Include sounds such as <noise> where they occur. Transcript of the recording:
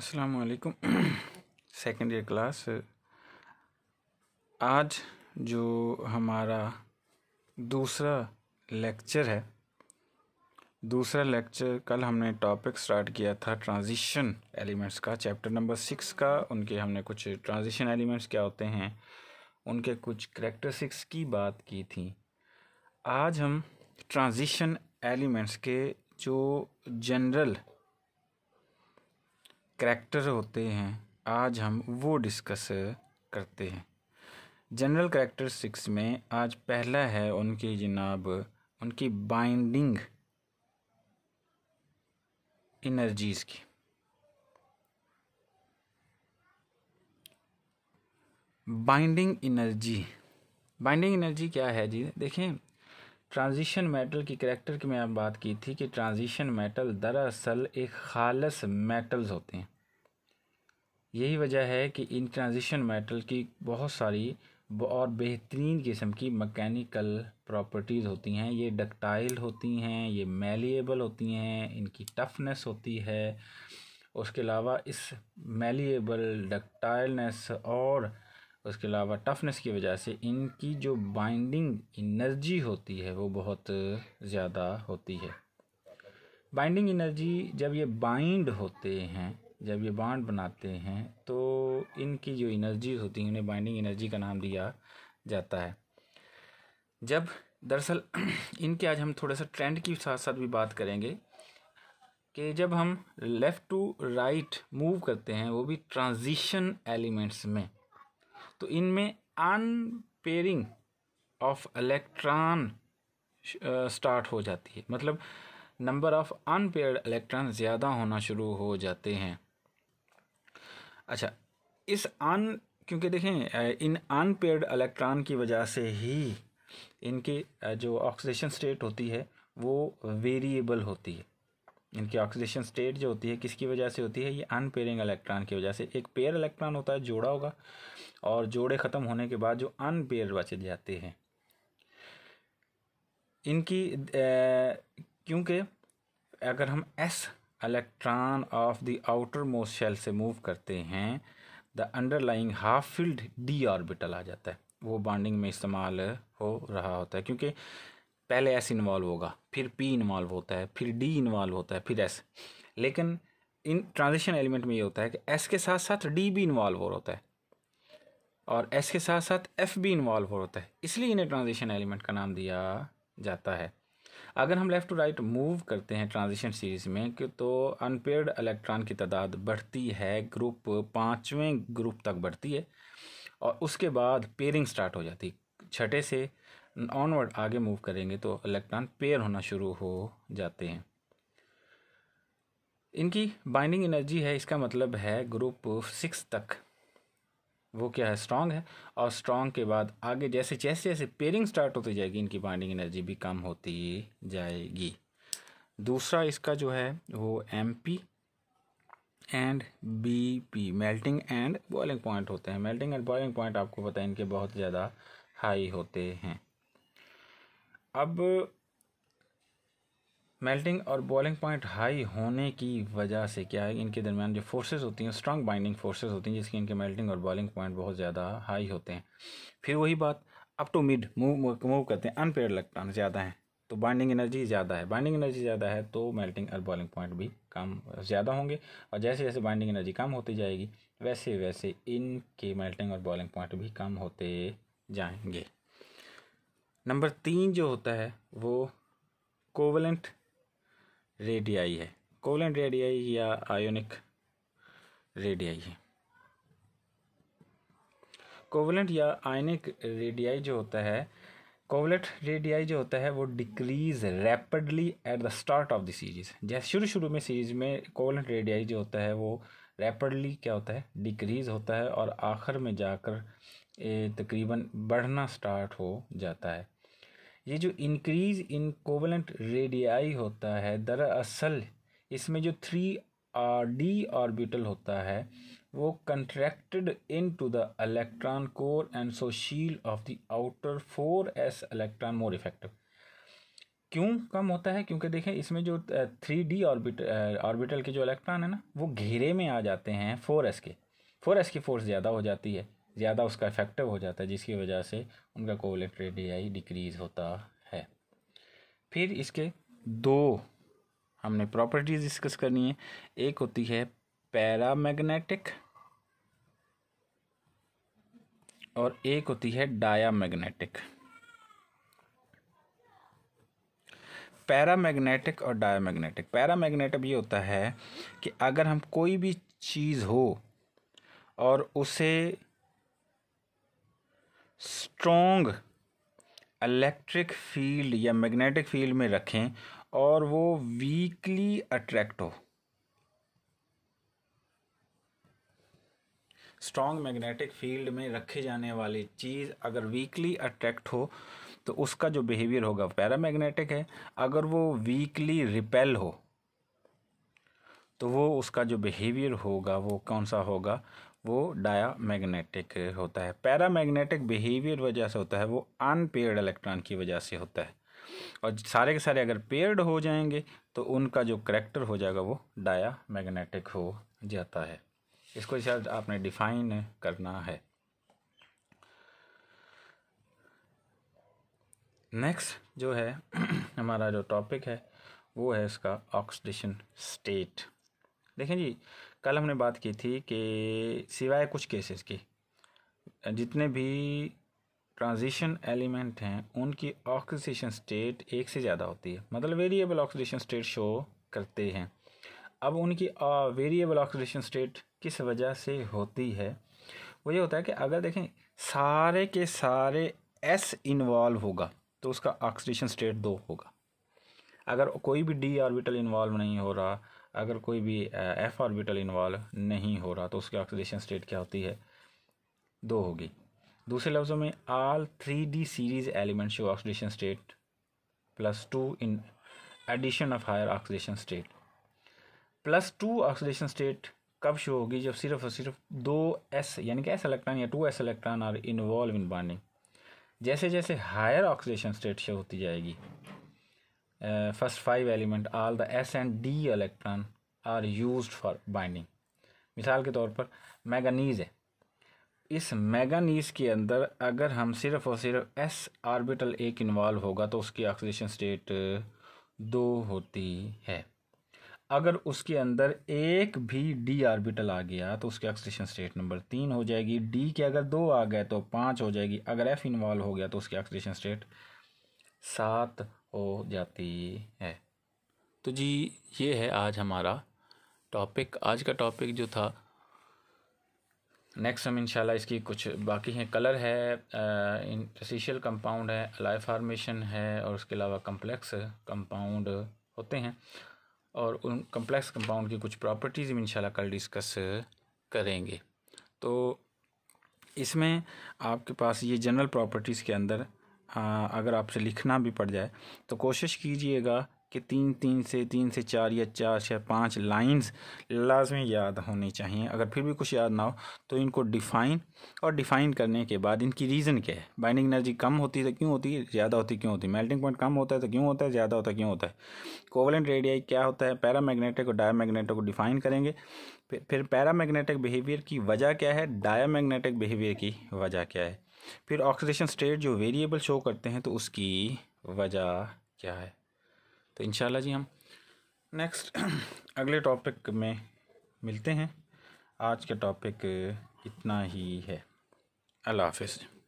अस्सलाम वालेकुम second year class आज जो हमारा दूसरा लेक्चर है दूसरा लेक्चर कल हमने टॉपिक स्टार्ट किया था ट्रांजिशन एलिमेंट्स का चैप्टर नंबर सिक्स का उनके हमने कुछ ट्रांजिशन एलिमेंट्स क्या होते हैं उनके कुछ करेक्टरिस्टिक्स की बात की थी आज हम ट्रांजिशन एलिमेंट्स के जो जनरल करैक्टर होते हैं आज हम वो डिस्कस करते हैं जनरल करैक्टर सिक्स में आज पहला है उनकी जनाब उनकी बाइंडिंग इनर्जीज़ की बाइंडिंग एनर्जी बाइंडिंग एनर्जी क्या है जी देखें ट्रांजिशन मेटल की करैक्टर की मैं बात की थी कि ट्रांजिशन मेटल दरअसल एक खालस मेटल्स होते हैं यही वजह है कि इन ट्रांजिशन मेटल की बहुत सारी और बेहतरीन किस्म की मकैनिकल प्रॉपर्टीज़ होती हैं ये डक्टाइल होती हैं ये मेलिएबल होती हैं इनकी टफनेस होती है उसके अलावा इस मेलिएबल डक्टाइलनेस और उसके अलावा टफनेस की वजह से इनकी जो बाइंडिंग एनर्जी होती है वो बहुत ज़्यादा होती है बाइंडिंग एनर्जी जब ये बाइंड होते हैं जब ये बाड बनाते हैं तो इनकी जो एनर्जी होती है उन्हें बाइंडिंग एनर्जी का नाम दिया जाता है जब दरअसल <clears throat> इनके आज हम थोड़ा सा ट्रेंड की साथ साथ भी बात करेंगे कि जब हम लेफ़्ट टू राइट मूव करते हैं वो भी ट्रांजिशन एलिमेंट्स में तो इनमें अनपेयरिंग ऑफ इलेक्ट्रॉन स्टार्ट हो जाती है मतलब नंबर ऑफ अनपेयर्ड इलेक्ट्रॉन ज़्यादा होना शुरू हो जाते हैं अच्छा इस अन क्योंकि देखें इन अनपेयर्ड इलेक्ट्रॉन की वजह से ही इनके जो ऑक्सीडेशन स्टेट होती है वो वेरिएबल होती है इनकी ऑक्सीडेशन स्टेट जो होती है किसकी वजह से होती है ये अनपेयरिंग इलेक्ट्रॉन की वजह से एक पेयर इलेक्ट्रॉन होता है जोड़ा होगा और जोड़े ख़त्म होने के बाद जो अनपेयर बचे जाते हैं इनकी क्योंकि अगर हम S electron of the outermost shell से मूव करते हैं the underlying half filled D orbital आ जाता है वो बॉन्डिंग में इस्तेमाल हो रहा होता है क्योंकि पहले एस इन्वॉल्व होगा फिर पी इन्वॉल्व होता है फिर डी इन्वॉल्व होता है फिर एस लेकिन इन ट्रांजिशन एलिमेंट में ये होता है कि एस के साथ साथ डी भी इन्वॉल्व हो होता है और एस के साथ साथ एफ भी इन्वॉल्व हो होता है इसलिए इन्हें ट्रांजिशन एलिमेंट का नाम दिया जाता है अगर हम लेफ़्ट टू राइट मूव करते हैं ट्रांजिशन सीरीज़ में कि तो अनपेयर्ड इलेक्ट्रॉन की तादाद बढ़ती है ग्रुप पाँचवें ग्रुप तक बढ़ती है और उसके बाद पेयरिंग स्टार्ट हो जाती छठे से ऑनवर्ड आगे मूव करेंगे तो इलेक्ट्रॉन पेयर होना शुरू हो जाते हैं इनकी बाइंडिंग एनर्जी है इसका मतलब है ग्रुप सिक्स तक वो क्या है स्ट्रांग है और स्ट्रांग के बाद आगे जैसे जैसे जैसे पेयरिंग स्टार्ट होती जाएगी इनकी बाइंडिंग एनर्जी भी कम होती जाएगी दूसरा इसका जो है वो M P and B P melting and boiling point होते हैं मेल्टिंग एंड बॉइलिंग पॉइंट आपको पता है इनके बहुत ज़्यादा हाई होते हैं अब मेल्टिंग और बॉइलिंग पॉइंट हाई होने की वजह से क्या है इनके दरमियान जो फोर्सेस होती हैं स्ट्रांग बाइंडिंग फोर्सेस होती हैं जिसकी इनके मेल्टिंग और बॉइलिंग पॉइंट बहुत ज़्यादा हाई होते हैं फिर वही बात up to mid move move करते हैं अनपेयर इलेक्ट्रॉन ज़्यादा हैं तो बाइंडिंग एनर्जी ज़्यादा है बाइंडिंग एनर्जी ज़्यादा है तो मेल्टिंग तो और बॉइलिंग पॉइंट भी कम ज़्यादा होंगे और जैसे जैसे बाइंडिंग एनर्जी कम होती जाएगी वैसे वैसे इनके मेल्टिंग और बॉइलिंग पॉइंट भी कम होते जाएंगे नंबर तीन जो होता है वो कोवलेंट रेडियाई है कोवलेंट रेडियाई या आयोनिक रेडियाई है कोवलेंट या आयनिक रेडियाई जो होता है कोवलेंट रेडियाई जो होता है वो decrease rapidly at the start of the series जैसे शुरू शुरू में सीरीज़ में कोवलेंट रेडियाई जो होता है वो रैपिडली क्या होता है डिक्रीज़ होता है और आखिर में जाकर तकरीबन बढ़ना स्टार्ट हो जाता है ये जो इंक्रीज़ इन कोवलेंट रेडियाई होता है दरअसल इसमें जो थ्री आर डी ऑर्बिटल होता है वो contracted into the electron core and so of the outer four S electron more effective क्यों कम होता है क्योंकि देखें इसमें जो थ्री डी ऑर्बिट ऑर्बिटल के जो इलेक्ट्रॉन है ना वो घेरे में आ जाते हैं फोर एस के फोर एस की फोर्स ज़्यादा हो जाती है ज़्यादा उसका इफेक्टिव हो जाता है जिसकी वजह से उनका रेडियाई डिक्रीज़ होता है फिर इसके दो हमने प्रॉपर्टीज़ डिस्कस करनी है एक होती है पैरामैग्नेटिक और एक होती है डाया मैग्नेटिक पैरामैग्नेटिक और डायमैग्नेटिक पैरामैग्नेटिक ये होता है कि अगर हम कोई भी चीज़ हो और उसे स्ट्रोंग इलेक्ट्रिक फील्ड या मैग्नेटिक फील्ड में रखें और वो वीकली अट्रैक्ट हो स्ट्रॉन्ग मैग्नेटिक फील्ड में रखे जाने वाली चीज़ अगर वीकली अट्रैक्ट हो तो उसका जो बिहेवियर होगा पैरामैग्नेटिक है अगर वो वीकली रिपेल हो तो वो उसका जो बिहेवियर होगा वो कौन सा होगा वो डाया मैग्नेटिक होता है पैरा मैग्नेटिक बिहेवियर वजह से होता है वो अनपेयर्ड इलेक्ट्रॉन की वजह से होता है और सारे के सारे अगर पेयर्ड हो जाएंगे तो उनका जो करेक्टर हो जाएगा वो डाया मैग्नेटिक हो जाता है इसको शायद आपने डिफाइन करना है नेक्स्ट जो है <clears throat> हमारा जो टॉपिक है वो है इसका ऑक्सीडेशन स्टेट देखें जी कल हमने बात की थी कि सिवाय कुछ केसेस की जितने भी ट्रांजिशन एलिमेंट हैं उनकी ऑक्सीडेशन स्टेट एक से ज़्यादा होती है मतलब वेरिएबल ऑक्सीडेशन स्टेट शो करते हैं अब उनकी वेरिएबल ऑक्सीडेशन स्टेट किस वजह से होती है वो ये होता है कि अगर देखें सारे के सारे एस इन्वॉल्व होगा तो उसका ऑक्सीडेशन स्टेट दो होगा अगर कोई भी डी ऑर्बिटल इन्वॉल्व नहीं हो रहा अगर कोई भी एफ ऑर्बिटल इन्वॉल्व नहीं हो रहा तो उसकी ऑक्सीडेशन स्टेट क्या होती है दो होगी दूसरे लफ्ज़ों में all three D series element show oxidation state plus two in addition of higher oxidation state plus two oxidation state कब शो होगी जब सिर्फ और सिर्फ दो एस यानी कि एस इलेक्ट्रॉन या two S electron are involve in bonding जैसे जैसे हायर ऑक्सीडेशन स्टेट शो होती जाएगी first five element all the S and D electron are use for binding मिसाल के तौर पर मैगनीज है इस मैगनीज के अंदर अगर हम सिर्फ और सिर्फ एस आर्बिटल एक इन्वॉल्व होगा तो उसकी ऑक्सीडेशन स्टेट दो होती है अगर उसके अंदर एक भी डी ऑर्बिटल आ गया तो उसकी ऑक्सीडेशन स्टेट नंबर तीन हो जाएगी डी के अगर दो आ गए तो पाँच हो जाएगी अगर एफ इन्वॉल्व हो गया तो उसकी ऑक्सीडेशन स्टेट सात हो जाती है तो जी ये है आज हमारा टॉपिक आज का टॉपिक जो था नेक्स्ट हम इंशाल्लाह इसकी कुछ बाकी हैं कलर है इंटरसीशियल कंपाउंड है अलाई फार्मेशन है और उसके अलावा कम्प्लेक्स कंपाउंड होते हैं और उन कम्प्लेक्स कंपाउंड की कुछ प्रॉपर्टीज़ भी इंशाल्लाह कल डिस्कस करेंगे तो इसमें आपके पास ये जनरल प्रॉपर्टीज़ के अंदर आ, अगर आपसे लिखना भी पड़ जाए तो कोशिश कीजिएगा कि तीन तीन से तीन से चार या चार से पाँच लाइंस लाजमी याद होनी चाहिए अगर फिर भी कुछ याद ना हो तो इनको डिफ़ाइन और डिफ़ाइन करने के बाद इनकी रीज़न क्या है बाइंडिंग एनर्जी कम होती है तो क्यों होती है ज़्यादा होती क्यों होती है मेल्टिंग पॉइंट कम होता है तो क्यों होता है ज़्यादा होता है क्यों होता है कोवलेंट रेडियाई क्या होता है पैरा मैग्नेटिक और डाया मैगनेटिक को डिफ़ाइन करेंगे फिर फिर पैरामैग्नेटिक बिहेवियर की वजह क्या है डाया मैगनेटिक बिहेवियर की वजह क्या है फिर ऑक्सीडेशन स्टेट जो वेरिएबल शो करते हैं तो उसकी वजह क्या है तो इन जी हम नेक्स्ट <clears throat> अगले टॉपिक में मिलते हैं आज का टॉपिक इतना ही है अल्लाह हाफ